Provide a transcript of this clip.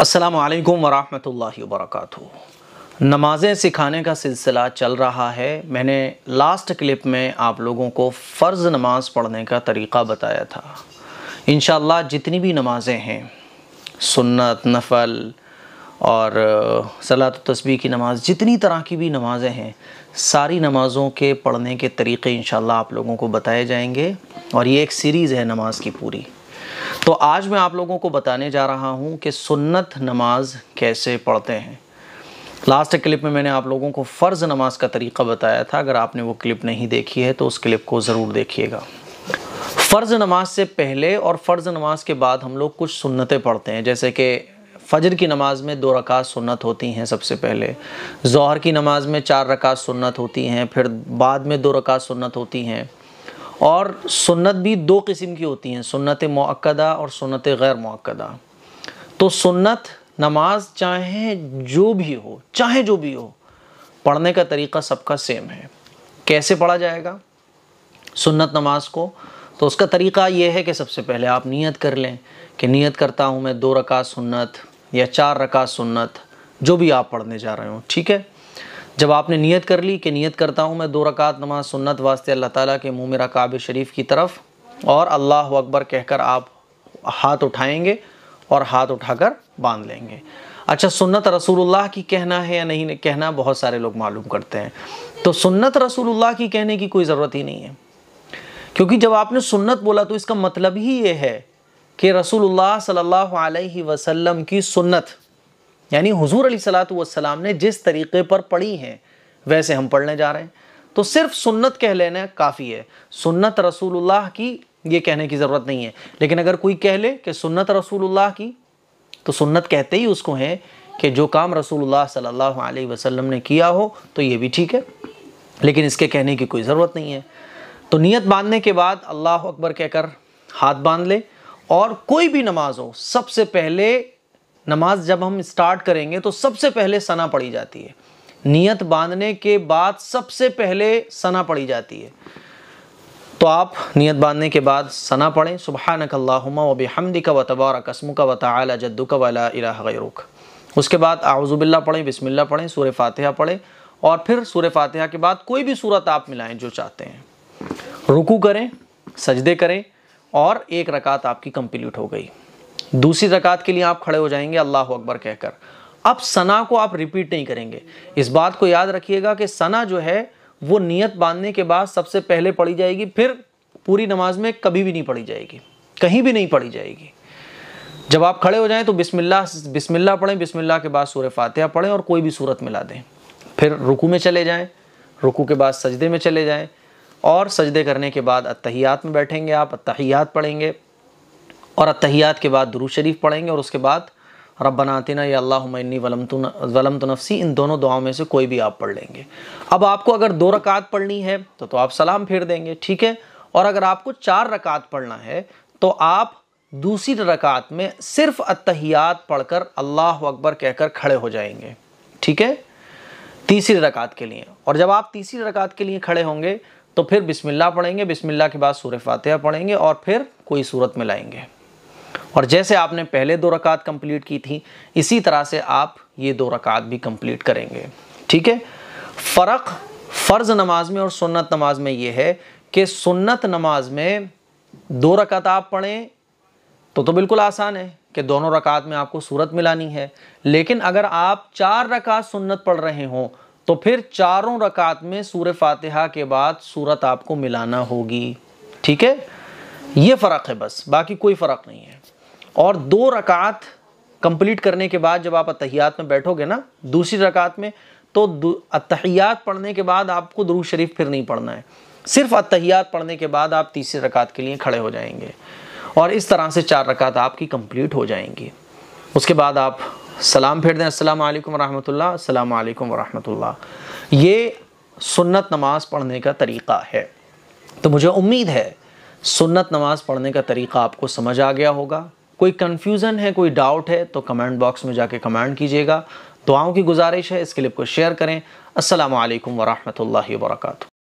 असलकम वरहमल वर्क नमाज़ें सिखाने का सिलसिला चल रहा है मैंने लास्ट क्लिप में आप लोगों को फ़र्ज़ नमाज़ पढ़ने का तरीक़ा बताया था इन जितनी भी नमाज़ें हैं सुन्नत नफल और सलात तस्वीर की नमाज़ जितनी तरह की भी नमाज़ें हैं सारी नमाज़ों के पढ़ने के तरीक़े इन आप लोगों को बताए जाएंगे और ये एक सीरीज़ है नमाज़ की पूरी तो आज मैं आप लोगों को बताने जा रहा हूँ कि सुन्नत नमाज कैसे पढ़ते हैं लास्ट क्लिप में मैंने आप लोगों को फ़र्ज़ नमाज का तरीका बताया था अगर आपने वो क्लिप नहीं देखी है तो उस क्लिप को ज़रूर देखिएगा फ़र्ज़ नमाज से पहले और फ़र्ज़ नमाज के बाद हम लोग कुछ सुन्नतें पढ़ते हैं जैसे कि फ़जर की नमाज़ में दो रकात सुन्नत होती हैं सबसे पहले जहर की नमाज़ में चार रकात सुन्नत होती हैं फिर बाद में दो रकात सुन्नत होती हैं और सुन्नत भी दो किस्म की होती हैं सुन्नत मक्दा और सुन्नत गैर मक्दा तो सुन्नत नमाज चाहे जो भी हो चाहे जो भी हो पढ़ने का तरीका सबका सेम है कैसे पढ़ा जाएगा सुन्नत नमाज को तो उसका तरीका ये है कि सबसे पहले आप नियत कर लें कि नियत करता हूँ मैं दो रकात सुन्नत या चार रकात सुन्नत जो भी आप पढ़ने जा रहे हो ठीक है जब आपने नियत कर ली कि नियत करता हूँ मैं दो रकात नमाज सुन्नत वास्ते अल्लाह ताला के मुँह मेरा काब शरीफ की तरफ और अल्लाह अकबर कहकर आप हाथ उठाएंगे और हाथ उठाकर बांध लेंगे अच्छा सुन्नत रसूलुल्लाह की कहना है या नहीं कहना बहुत सारे लोग मालूम करते हैं तो सुन्नत रसूलुल्लाह की कहने की कोई ज़रूरत ही नहीं है क्योंकि जब आपने सुन्नत बोला तो इसका मतलब ही ये है कि रसूलुल्लाह सल्लल्लाहु अलैहि वसल्लम की सुन्नत यानी हुजूर अली सलात वसलाम ने जिस तरीके पर पढ़ी हैं वैसे हम पढ़ने जा रहे हैं तो सिर्फ सुन्नत कह लेना काफ़ी है सुन्नत रसूलुल्लाह की ये कहने की ज़रूरत नहीं है लेकिन अगर कोई कह ले कि सुन्नत रसूलुल्लाह की तो सुन्नत कहते ही उसको हैं कि जो काम रसूलुल्लाह सल्लल्लाहु अलैहि वसल्लम ने किया हो तो ये भी ठीक है लेकिन इसके कहने की कोई ज़रूरत नहीं है तो नीयत बांधने के बाद अल्लाह अकबर कहकर हाथ बांध ले और कोई भी नमाज हो सबसे पहले नमाज जब हम स्टार्ट करेंगे तो सबसे पहले सना पढ़ी जाती है नियत बांधने के बाद सबसे पहले सना पढ़ी जाती है तो आप नियत बांधने के बाद सना पढ़ें सुबह नकल्ला वब हमदी का वतबार कस्म का वत तला जद्दू का वाला रुख उसके बाद आउज़ुबिल्ला पढ़ें बिस्मिल्ला पढ़ें सूर फातिहा पढ़ें और फिर सूर फातिहा के बाद कोई भी सूरत आप मिलाएं जो चाहते हैं रुकू करें सजदे करें और एक रकात आपकी कंप्लीट हो गई दूसरी रक़ात के लिए आप खड़े हो जाएंगे अल्लाह अकबर कहकर अब सना को आप रिपीट नहीं करेंगे इस बात को याद रखिएगा कि सना जो है वो नियत बांधने के बाद सबसे पहले पढ़ी जाएगी फिर पूरी नमाज में कभी भी नहीं पढ़ी जाएगी कहीं भी नहीं पढ़ी जाएगी जब आप खड़े हो जाएं तो बिस्मिल्लाह बिस्मिल्लाह पढ़ें बिस्मिल्लाह के बाद सूर्य फातिहा पढ़ें और कोई भी सूरत मिला दें फिर रुकू में चले जाएं रुकू के बाद सजदे में चले जाएं और सजदे करने के बाद अतहियात में बैठेंगे आप अतहियात पढ़ेंगे और अतहियात के बाद दुरू शरीफ पढ़ेंगे और उसके बाद रब्बनातना या अल्लाहनी वलम तनफसी इन दोनों दुआओं में से कोई भी आप पढ़ लेंगे अब आपको अगर दो रकात पढ़नी है तो तो आप सलाम फेर देंगे ठीक है और अगर आपको चार रकात पढ़ना है तो आप दूसरी रकात में सिर्फ अतहियात पढ़कर अल्लाह अकबर कहकर खड़े हो जाएंगे ठीक है तीसरी रकात के लिए और जब आप तीसरी रकात के लिए खड़े होंगे तो फिर बिस्मिल्लाह पढ़ेंगे बिस्मिल्लाह के बाद सूर्य फातह पढ़ेंगे और फिर कोई सूरत में लाएंगे और जैसे आपने पहले दो रकात कंप्लीट की थी इसी तरह से आप ये दो रकात भी कंप्लीट करेंगे ठीक है फ़र्क फ़र्ज़ नमाज में और सुन्नत नमाज में ये है कि सुन्नत नमाज में दो रकात आप पढ़ें तो तो बिल्कुल आसान है कि दोनों रकात में आपको सूरत मिलानी है लेकिन अगर आप चार रकात सुन्नत पढ़ रहे हों तो फिर चारों रकात में सूर फातिहा के बाद सूरत आपको मिलाना होगी ठीक है ये फ़र्क है बस बाकी कोई फ़र्क नहीं है और दो रकात कंप्लीट करने के बाद जब आप अतहियात में बैठोगे ना दूसरी रकात में तो अतहियात पढ़ने के बाद आपको दरू शरीफ फिर नहीं पढ़ना है सिर्फ अतहियात पढ़ने के बाद आप तीसरी रकात के लिए खड़े हो जाएंगे और इस तरह से चार रकात आपकी कंप्लीट हो जाएंगी उसके बाद आप सलाम फेर दें असल वालेकुम वरहमतुल्लाह अस्सलाम ये सुन्नत नमाज पढ़ने का तरीक़ा है तो मुझे उम्मीद है सुन्नत नमाज पढ़ने का तरीक़ा आपको समझ आ गया होगा कोई कन्फ्यूज़न है कोई डाउट है तो कमेंट बॉक्स में जाके कमेंट कीजिएगा दुआओं की गुजारिश है इस क्लिप को शेयर करें असलकम वरहमल वर्का